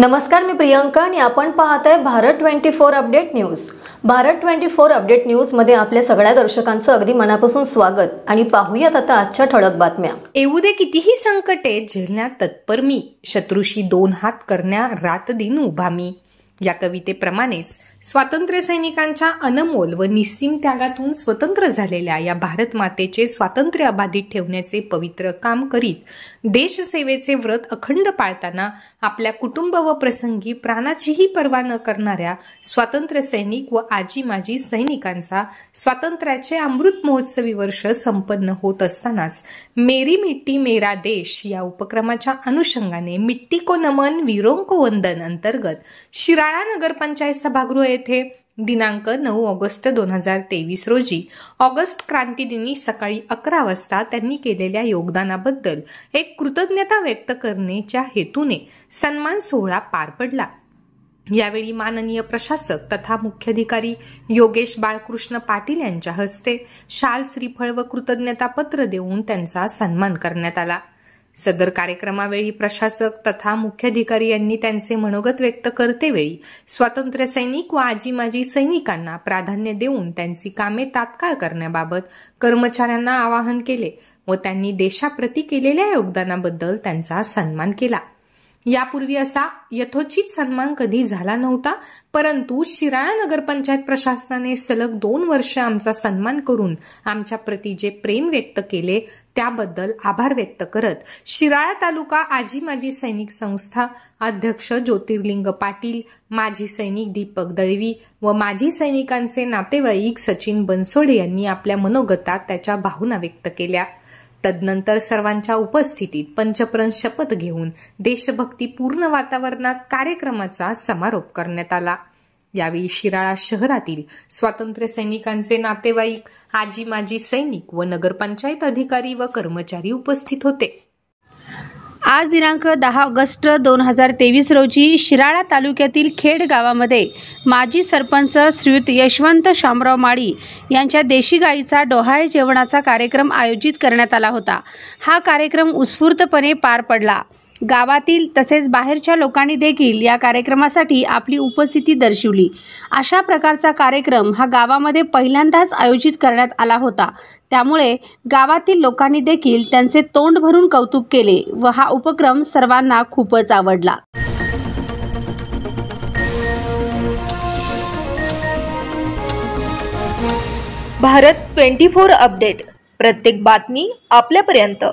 नमस्कार मी प्रियंका आणि आपण पाहत आहे Bharat twenty four update news Bharat twenty four update न्यूजमध्ये आपल्या सगळ्या दर्शकांचं अगदी मनापासून स्वागत आणि पाहूयात आता आजच्या ठळक बातम्या येऊ दे कितीही संकटे झेलण्यात तत्पर मी शत्रूशी दोन हात करण्या रात दिन उभा मी या कवितेप्रमाणेच स्वातंत्र्य सैनिकांच्या अनमोल व निस्सीम त्यागातून स्वतंत्र झालेल्या या भारत मातेचे स्वातंत्र्य अबाधित ठेवण्याचे पवित्र काम करीत देशसेवेचे व्रत अखंड पाळताना आपल्या कुटुंब व प्रसंगी प्राणाचीही पर्वा न करणाऱ्या स्वातंत्र्य सैनिक व आजी माजी सैनिकांचा स्वातंत्र्याचे अमृत महोत्सवी वर्ष संपन्न होत असतानाच मेरी मिट्टी मेरा देश या उपक्रमाच्या अनुषंगाने मिट्टी को नमन वीरों वंदन अंतर्गत शिरा शाळा नगरपंचायत सभागृह येथे दिनांक नऊ ऑगस्ट दोन हजार तेवीस रोजी ऑगस्ट क्रांती दिनी सकाळी अकरा वाजता त्यांनी केलेल्या योगदानाबद्दल एक कृतज्ञता व्यक्त करण्याच्या हेतूने सन्मान सोहळा पार पडला यावेळी माननीय प्रशासक तथा मुख्याधिकारी योगेश बाळकृष्ण पाटील यांच्या हस्ते शाल श्रीफळ व कृतज्ञता पत्र देऊन त्यांचा सन्मान करण्यात आला सदर कार्यक्रमावेळी प्रशासक तथा मुख्याधिकारी यांनी त्यांचे मनोगत व्यक्त करतेवेळी स्वातंत्र्य सैनिक व आजी माजी सैनिकांना प्राधान्य देऊन त्यांची कामे तात्काळ करण्याबाबत कर्मचाऱ्यांना आवाहन केले व त्यांनी देशाप्रती केलेल्या योगदानाबद्दल त्यांचा सन्मान केला यापूर्वी असा यथोचित सन्मान कधी झाला नव्हता परंतु शिराळा नगरपंचायत प्रशासनाने सलग दोन वर्ष आमचा सन्मान करून आमच्या प्रती जे प्रेम व्यक्त केले त्याबद्दल आभार व्यक्त करत शिराळा तालुका आजी माजी सैनिक संस्था अध्यक्ष ज्योतिर्लिंग पाटील माजी सैनिक दीपक दळवी व माजी सैनिकांचे नातेवाईक सचिन बनसोडे यांनी आपल्या मनोगतात त्याच्या भावना व्यक्त केल्या तदनंतर सर्वांच्या उपस्थितीत पंचप्रण शपथ घेऊन देशभक्ती पूर्ण वातावरणात कार्यक्रमाचा समारोप करण्यात आला यावेळी शिराळा शहरातील स्वातंत्र्य सैनिकांचे नातेवाईक आजी माजी सैनिक व नगरपंचायत अधिकारी व कर्मचारी उपस्थित होते आज दिनांक दहा ऑगस्ट दोन हजार तेवीस रोजी शिराळा तालुक्यातील खेड गावामध्ये माजी सरपंच श्रीयुत यशवंत शामराव माळी यांच्या देशी गाईचा डोहाळे जेवणाचा कार्यक्रम आयोजित करण्यात आला होता हा कार्यक्रम उत्स्फूर्तपणे पार पडला गावातील तसेच बाहेरच्या लोकांनी देखील या कार्यक्रमासाठी आपली उपस्थिती दर्शवली अशा प्रकारचा कार्यक्रम हा गावामध्ये पहिल्यांदाच आयोजित करण्यात आला होता त्यामुळे गावातील लोकांनी देखील त्यांचे तोंड भरून कौतुक केले व हा उपक्रम सर्वांना खूपच आवडला भारत ट्वेंटी फोर अपडेट प्रत्येक बातमी आपल्यापर्यंत